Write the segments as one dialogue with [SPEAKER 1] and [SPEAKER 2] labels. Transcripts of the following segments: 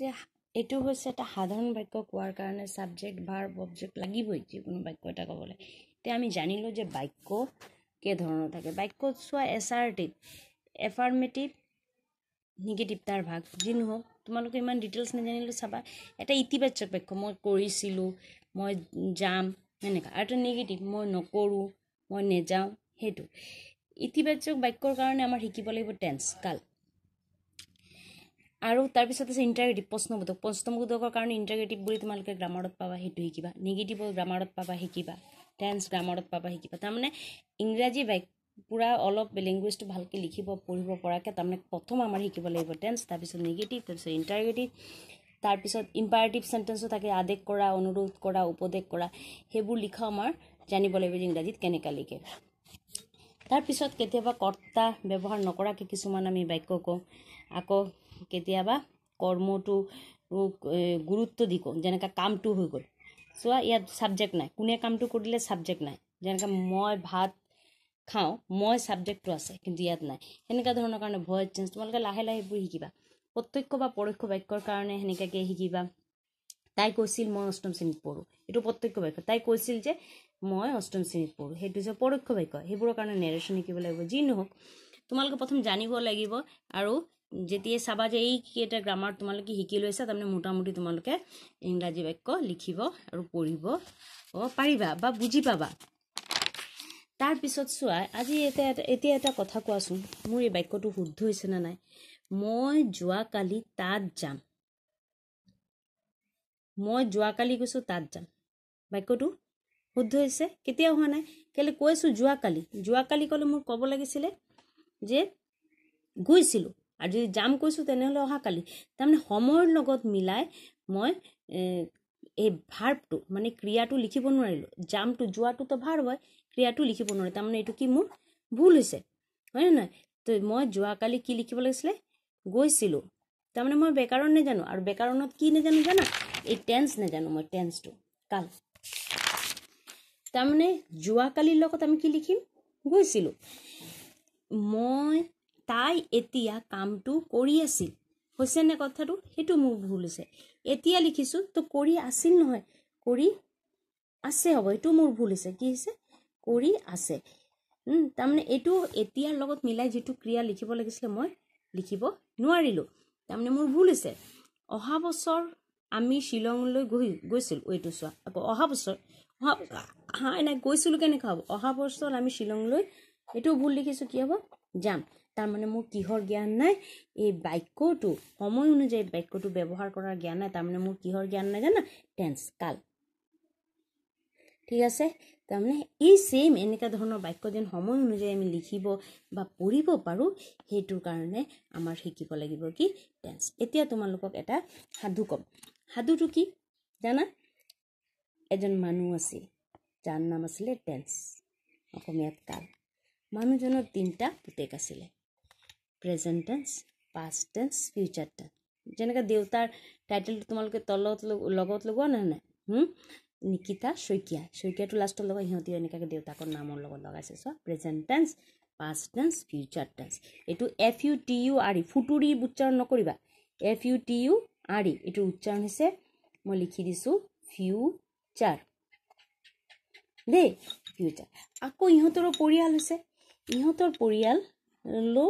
[SPEAKER 1] এইটো হৈছে এটা সাধাৰণ বাক্য কোৱাৰ কাৰণে ছাবজেক্ট ভাৰ অবজেক্ট লাগিবই যিকোনো বাক্য এটা ক'বলৈ এতিয়া আমি জানিলোঁ যে বাক্য কেইধৰণৰ থাকে বাক্য চোৱা এছ এচাৰ্টিভ এফাৰ্মেটিভ নিগেটিভ তাৰ ভাগ যি নহওক তোমালোকে ইমান ডিটেইলছ নাজানিলোঁ চাবা এটা ইতিবাচক বাক্য মই কৰিছিলোঁ মই যাম সেনেকুৱা আৰু এটা নিগেটিভ মই নকৰোঁ মই নেযাওঁ সেইটো ইতিবাচক বাক্যৰ কাৰণে আমাৰ শিকিব লাগিব টেন্স কাল আৰু তাৰপিছত আছে ইণ্টাৰগ্ৰেটিভ প্ৰশ্নবোধক প্ৰশ্নবোধকৰ কাৰণে ইণ্টাৰগেটিভ বুলি তোমালোকে গ্ৰামাৰত পাবা সেইটো শিকিবা নিগেটিভ গ্ৰামাৰত পাবা শিকিবা টেন্স গ্ৰামাৰত পাবা শিকিবা তাৰমানে ইংৰাজী বাইক পূৰা অলপ লেংগুৱেজটো ভালকৈ লিখিব পঢ়িব পৰাকৈ তাৰমানে প্ৰথম আমাৰ শিকিব লাগিব টেন্স তাৰপিছত নিগেটিভ তাৰপিছত ইণ্টাৰগ্ৰেটিভ তাৰপিছত ইম্পাৰেটিভ চেণ্টেঞ্চো থাকে আদেশ কৰা অনুৰোধ কৰা উপদেশ কৰা সেইবোৰ লিখা আমাৰ জানিব লাগিব যে ইংৰাজীত কেনেকুৱা লিখে তাৰপিছত কেতিয়াবা কৰ্তা ব্যৱহাৰ নকৰাকৈ কিছুমান আমি বাক্য কওঁ আকৌ কেতিয়াবা কৰ্মটো গুৰুত্ব দি কওঁ যেনেকৈ কামটো হৈ গ'ল চোৱা ইয়াত ছাবজেক্ট নাই কোনে কামটো কৰিলে ছাবজেক্ট নাই যেনেকৈ মই ভাত খাওঁ মই ছাবজেক্টটো আছে কিন্তু ইয়াত নাই সেনেকুৱা ধৰণৰ কাৰণে ভইচ চেঞ্জ তোমালোকে লাহে লাহে এইবোৰ শিকিবা প্ৰত্যক্ষ বা পৰোক্ষ বাক্যৰ কাৰণে সেনেকুৱাকৈ শিকিবা তাই কৈছিল মই অষ্টম শ্ৰেণীত পঢ়োঁ এইটো প্ৰত্যক্ষ বাক্য তাই কৈছিল যে মই অষ্টম শ্ৰেণীত পঢ়োঁ সেইটো হৈছে পৰোক্ষ বাক্য সেইবোৰৰ কাৰণে নেৰেশ্যন শিকিব লাগিব যি নহওক তোমালোকে প্ৰথম জানিব লাগিব আৰু যেতিয়াই চাবা যে এইকেইটা গ্ৰামাৰ তোমালোকে শিকি লৈছা তাৰমানে মোটামুটি তোমালোকে ইংৰাজী বাক্য লিখিব আৰু পঢ়িব পাৰিবা বা বুজি পাবা তাৰপিছত চোৱা আজি এটা এতিয়া এটা কথা কোৱাচোন মোৰ এই বাক্যটো শুদ্ধ হৈছে নে নাই মই যোৱাকালি তাত যাম মই যোৱাকালি গৈছোঁ তাত যাম বাক্যটো শুদ্ধ হৈছে কেতিয়াও হোৱা নাই কেলৈ কৈছোঁ যোৱাকালি যোৱাকালি ক'লে মোক ক'ব লাগিছিলে যে গৈছিলোঁ আৰু যদি যাম কৈছোঁ তেনেহ'লে অহাকালি তাৰমানে সময়ৰ লগত মিলাই মই এই ভাৰ্বটো মানে ক্ৰিয়াটো লিখিব নোৱাৰিলোঁ যামটো যোৱাটোতো ভাৰ্ব হয় ক্ৰিয়াটো লিখিব নোৱাৰে তাৰমানে এইটো কি মোৰ ভুল হৈছে হয়নে নহয় তো মই যোৱাকালি কি লিখিব লাগিছিলে গৈছিলোঁ তাৰমানে মই বেকাৰণ নেজানো আৰু বেকাৰণত কি নেজানো জানা এই টেন্স নেজানো মই টেন্সটো কাল তাৰমানে যোৱাকালিৰ লগত আমি কি লিখিম গৈছিলোঁ মই তাই এতিয়া কামটো কৰি আছিল হৈছে নে কথাটো সেইটো মোৰ ভুল হৈছে এতিয়া লিখিছোঁ তো কৰি আছিল নহয় কৰি আছে হ'ব এইটো মোৰ ভুল হৈছে কি হৈছে কৰি আছে তাৰমানে এইটো এতিয়াৰ লগত মিলাই যিটো ক্ৰিয়া লিখিব লাগিছিলে মই লিখিব নোৱাৰিলোঁ তাৰমানে মোৰ ভুল হৈছে অহা বছৰ আমি শ্বিলঙলৈ গৈ গৈছিলোঁ এইটো চোৱা আকৌ অহা বছৰ হয় নাই কৈছিলোঁ কেনেকুৱা হ'ব অহা বছৰ আমি শ্বিলংলৈ এইটো ভুল লিখিছোঁ কি হ'ব যাম তাৰমানে মোৰ কিহৰ জ্ঞান নাই এই বাক্যটো সময় অনুযায়ী বাক্যটো ব্যৱহাৰ কৰাৰ জ্ঞান নাই তাৰমানে মোৰ কিহৰ জ্ঞান নাই জানা টেন্স কাল ঠিক আছে তাৰমানে এই ছেইম এনেকুৱা ধৰণৰ বাক্য যেন সময় অনুযায়ী আমি লিখিব বা পঢ়িব পাৰোঁ সেইটোৰ কাৰণে আমাৰ শিকিব লাগিব কি টেন্স এতিয়া তোমালোকক এটা সাধু ক'ম সাধুটো কি জানা এজন মানুহ আছিল যাৰ নাম আছিলে টেঞ্চ অসমীয়াত কাল মানুহজনৰ তিনিটা পুতেক আছিলে present tense past tense future tense যেনেকৈ দেউতাৰ টাইটেলটো তোমালোকে তলত লগত লগোৱা নাই নাই নিকিতা শইকীয়া শইকীয়াটো লাষ্টত লগাই সিহঁতে এনেকুৱাকে দেউতাকৰ নামৰ লগত লগাইছে চোৱা present tense past tense future tense এইটো F U T U R E ফুটুৰি উচ্চাৰণ নকৰিবা F U T U R E এইটোৰ উচ্চাৰণ হৈছে মই লিখি দিছোঁ ফিউ চাৰ দেই দুয়োটা আকৌ ইহঁতৰো পৰিয়াল হৈছে ইহঁতৰ পৰিয়াললৈও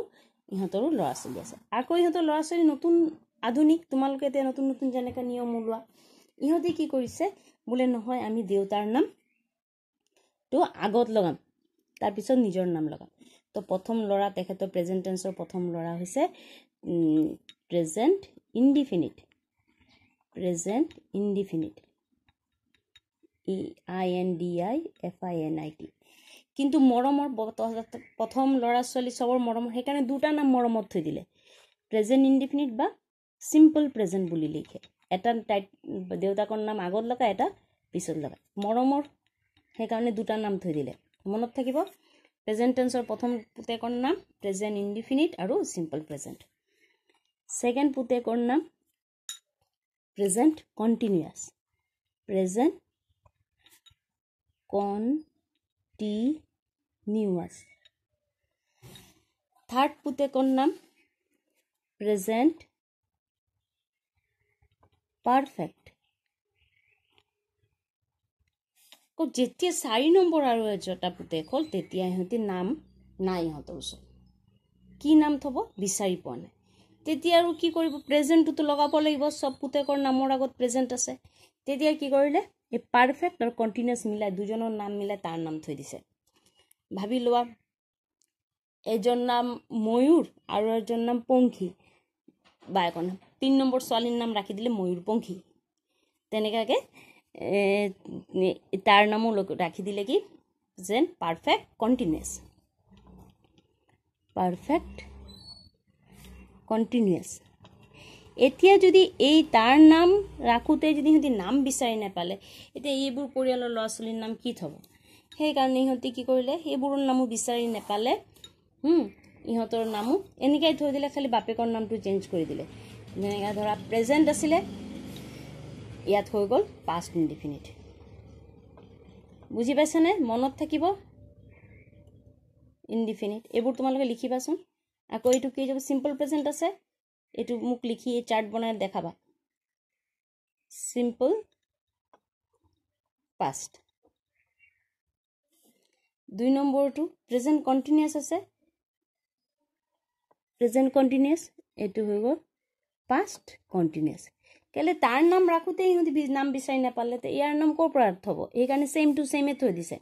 [SPEAKER 1] ইহঁতৰো ল'ৰা ছোৱালী আছে আকৌ ইহঁতৰ ল'ৰা ছোৱালী নতুন আধুনিক তোমালোকে এতিয়া নতুন নতুন যেনেকৈ নিয়ম ওলোৱা ইহঁতে কি কৰিছে বোলে নহয় আমি দেউতাৰ নামটো আগত লগাম তাৰপিছত নিজৰ নাম লগাম তো প্ৰথম ল'ৰা তেখেতৰ প্ৰেজেণ্ট টেঞ্চৰ প্ৰথম ল'ৰা হৈছে present indefinite present indefinite E I N D I F I N I T কিন্তু মৰমৰ প্ৰথম ল'ৰা ছোৱালী চবৰ মৰমৰ সেইকাৰণে দুটা নাম মৰমত থৈ দিলে প্ৰেজেণ্ট ইনডিফিনিট বা চিম্পল প্ৰেজেণ্ট বুলি লিখে এটা টাইট দেউতাকৰ নাম আগত লগা এটা পিছত লগা মৰমৰ সেইকাৰণে দুটা নাম থৈ দিলে মনত থাকিব প্ৰেজেণ্ট টেঞ্চৰ প্ৰথম পুতেকৰ নাম প্ৰেজেণ্ট ইনডিফিনিট আৰু চিম্পল প্ৰেজেণ্ট ছেকেণ্ড পুতেকৰ নাম present continuous present continuous third পুতে কোন নাম প্রেজেন্ট পারফেক্ট যেতিয়া চাৰি নম্বৰ আৰু এজোটা পুতেক হ'ল তেতিয়া সিহঁতি নাম নাই ইহঁতৰ ওচৰত কি নাম থ'ব বিচাৰি পোৱা নাই তেতিয়া আৰু কি কৰিব প্ৰেজেণ্টটোতো লগাব লাগিব চব পুতেকৰ নামৰ আগত প্ৰেজেণ্ট আছে তেতিয়া কি কৰিলে এই পারফেক্ট আৰু কণ্টিনিউছ মিলাই দুজনৰ নাম মিলাই তাৰ নাম থৈ দিছে ভাবি লোৱা এজন নাম ময়ূৰ আৰু এজন নাম পংখী বা এখন তিনি নম্বৰ ছোৱালীৰ নাম ৰাখি দিলে ময়ূৰ পংখী তেনেকুৱাকৈ তাৰ নামো ৰাখি দিলে কি যেন পাৰফেক্ট কণ্টিনিউছ পাৰফেক্ট কণ্টিনিউছ এতিয়া যদি এই তাৰ নাম ৰাখোঁতে যদি সিহঁতি নাম বিচাৰি নাপালে এতিয়া এইবোৰ পৰিয়ালৰ ল'ৰা ছোৱালীৰ নাম কি থ'ব সেইকাৰণে সিহঁতি কি কৰিলে সেইবোৰৰ নামো বিচাৰি নেপালে ইহঁতৰ নামো এনেকৈ থৈ দিলে খালী বাপেকৰ নামটো চেঞ্জ কৰি দিলে যেনেকৈ ধৰা প্ৰেজেণ্ট আছিলে ইয়াত হৈ গ'ল পাষ্ট ইনডিফিনিট বুজি পাইছানে মনত থাকিব ইনডিফিনিট এইবোৰ তোমালোকে লিখিবাচোন আকৌ এইটো কি যাব চিম্পল প্ৰেজেণ্ট আছে এইটো মোক লিখি এই চাৰ্ট বনাই দেখাবা চিম্পল পাষ্ট দুই নম্বৰটো প্ৰেজেণ্ট কণ্টিনিউছ আছে প্ৰেজেণ্ট কণ্টিনিউছ এইটো হৈ গ'ল পাষ্ট কণ্টিনিউছ কেলে তাৰ নাম ৰাখোতে ইহঁতি নাম বিচাৰি নাপালে তে ইয়াৰ নাম ক'ৰ পৰা থ'ব সেইকাৰণে ছেইম টু চেমে থৈ দিছে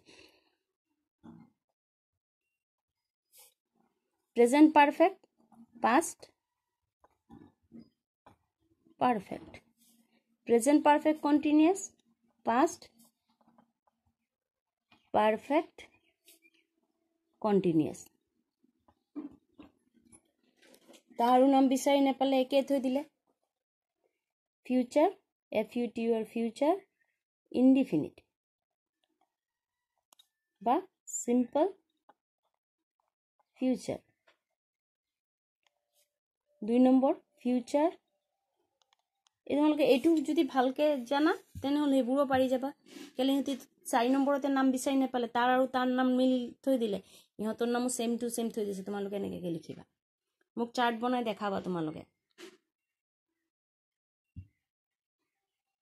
[SPEAKER 1] present perfect past perfect. Present perfect continuous, past perfect continuous. তাহাৰো নাম বিচাৰি নেপালে একেই থৈ দিলে ফিউচাৰ এফ ইউ টি ইউৰ ফিউচাৰ ইনডিফিনিট বা সিম্পল ফিউচার দুই নম্বর ফিউচার তোমালোকে এইটো যদি ভালকৈ জানা তেনেহ'লে সেইবোৰো পাৰি যাবা কেলে সিহঁতি চাৰি নম্বৰতে নাম বিচাৰি নাপালে তাৰ আৰু তাৰ নাম মিল থৈ দিলে সিহঁতৰ নামো ছেম টু ছেম থৈ দিছে তোমালোকে এনেকৈ লিখিবা মোক চাৰ্ট বনাই দেখাবা তোমালোকে